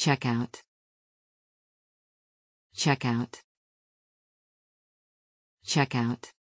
Checkout. Checkout. Checkout.